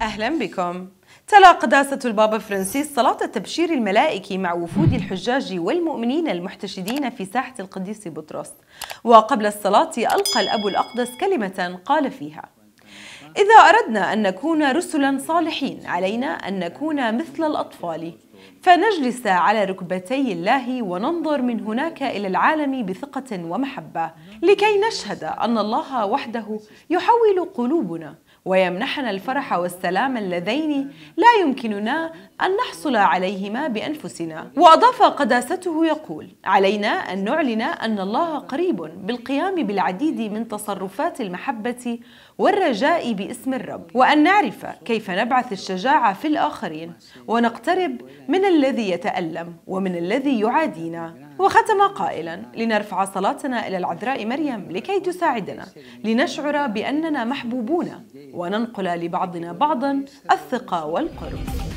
أهلا بكم تلا قداسة البابا فرانسيس صلاة التبشير الملائكي مع وفود الحجاج والمؤمنين المحتشدين في ساحة القديس بطرس وقبل الصلاة ألقى الأب الأقدس كلمة قال فيها إذا أردنا أن نكون رسلا صالحين علينا أن نكون مثل الأطفال فنجلس على ركبتي الله وننظر من هناك الى العالم بثقه ومحبه لكي نشهد ان الله وحده يحول قلوبنا ويمنحنا الفرح والسلام اللذين لا يمكننا أن نحصل عليهما بأنفسنا وأضاف قداسته يقول علينا أن نعلن أن الله قريب بالقيام بالعديد من تصرفات المحبة والرجاء باسم الرب وأن نعرف كيف نبعث الشجاعة في الآخرين ونقترب من الذي يتألم ومن الذي يعادينا وختم قائلا لنرفع صلاتنا إلى العذراء مريم لكي تساعدنا لنشعر بأننا محبوبون وننقل لبعضنا بعضا الثقة والقرب